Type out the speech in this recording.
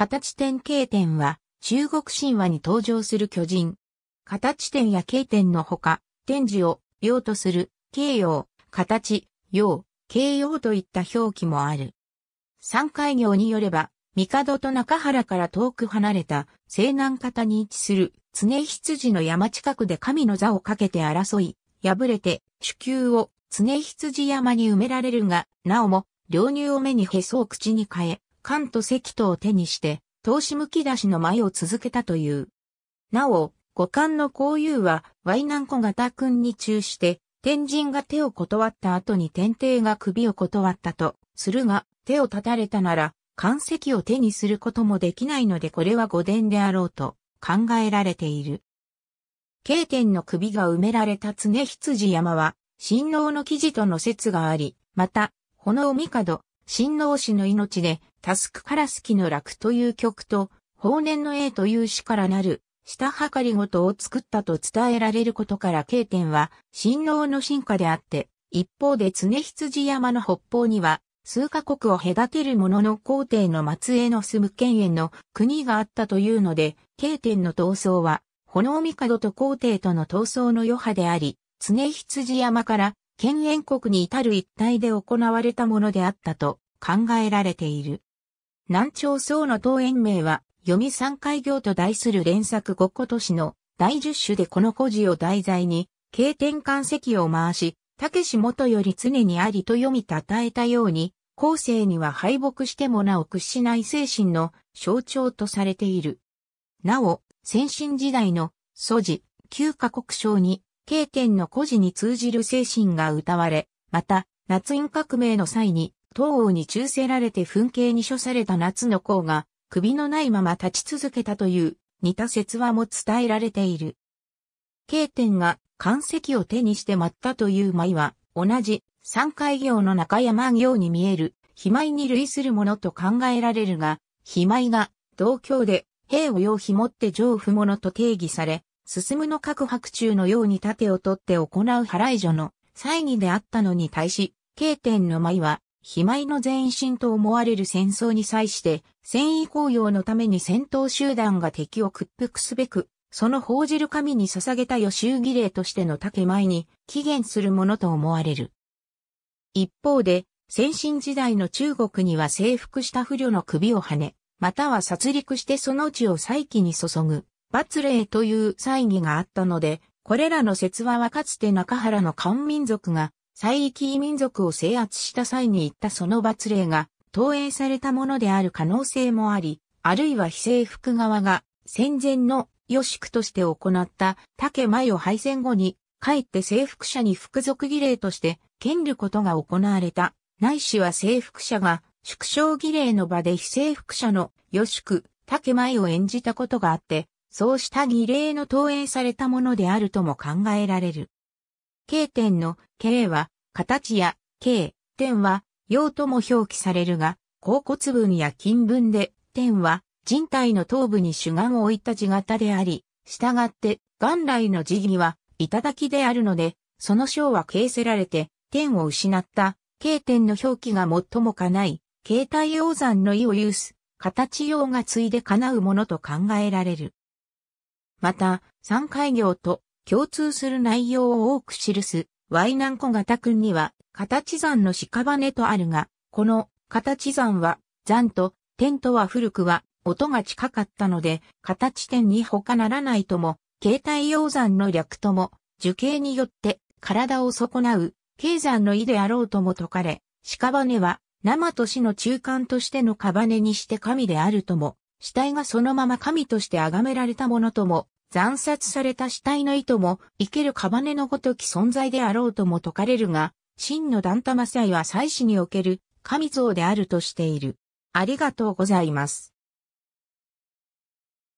形点経点は、中国神話に登場する巨人。形点や経点のほか、天示を用とする、形容、形、用、形容といった表記もある。三海行によれば、帝と中原から遠く離れた西南方に位置する常羊の山近くで神の座をかけて争い、敗れて主球を常羊山に埋められるが、なおも、領乳を目にへそを口に変え、関と関東を手にして、投資むき出しの舞を続けたという。なお、五冠の交友は、ワナ南子型君に中して、天神が手を断った後に天帝が首を断ったと、するが、手を立たれたなら、関石を手にすることもできないのでこれは御殿であろうと考えられている。経天の首が埋められた常羊山は、神王の記事との説があり、また、炎帝、神王氏の命で、タスクカラスキの楽という曲と、法年の A という詩からなる、下はかりごとを作ったと伝えられることから経典は、新郎の進化であって、一方で常羊山の北方には、数カ国を隔てる者の皇帝の末裔の住む県への国があったというので、経典の闘争は、炎帝と皇帝との闘争の余波であり、常羊山から県縁国に至る一帯で行われたものであったと考えられている。南朝宋の東園名は、読み三回行と題する連作五個都市の第十種でこの故事を題材に、経典関石を回し、武元より常にありと読みたたえたように、後世には敗北してもなお屈しない精神の象徴とされている。なお、先進時代の祖辞、旧家国省に、経典の故事に通じる精神が歌われ、また、夏印革命の際に、東王に忠せられて噴景に処された夏の甲が、首のないまま立ち続けたという、似た説話も伝えられている。経典が、関石を手にして待ったという舞は、同じ、三階行の中山行に見える、肥舞に類するものと考えられるが、肥舞が、同郷で、兵を用紐って上不物と定義され、進むの各白昼のように盾を取って行う払い所の、祭儀であったのに対し、経典の舞は、肥前の前進と思われる戦争に際して、戦意高揚のために戦闘集団が敵を屈服すべく、その報じる神に捧げた予習儀礼としての竹前に起源するものと思われる。一方で、先進時代の中国には征服した不慮の首を跳ね、または殺戮してその地を再起に注ぐ、罰礼という祭儀があったので、これらの説話はかつて中原の漢民族が西域異民族を制圧した際に言ったその罰令が投影されたものである可能性もあり、あるいは非政府側が戦前の予宿として行った竹前を敗戦後に、かえって征服者に服属儀礼として、権ることが行われた、ないしは征服者が、縮小儀礼の場で非征服者の予宿、竹前を演じたことがあって、そうした儀礼の投影されたものであるとも考えられる。K 点の K は形や K 点は用とも表記されるが、甲骨文や金文で点は人体の頭部に主眼を置いた字型であり、従って元来の字義は頂であるので、その章は形せられて点を失った K 点の表記が最もかない、形態用山の意を有す、形用がついで叶うものと考えられる。また、三階行と共通する内容を多く記す、ワイナンコ型君には、形山の屍とあるが、この形山は、山と天とは古くは、音が近かったので、形点に他ならないとも、携帯用山の略とも、樹形によって体を損なう、経山の意であろうとも説かれ、屍は、生と死の中間としての屍にして神であるとも、死体がそのまま神として崇められたものとも、惨殺された死体の意図も、生ける屍のごとき存在であろうとも説かれるが、真のダンタマサイは祭祀における神像であるとしている。ありがとうございます。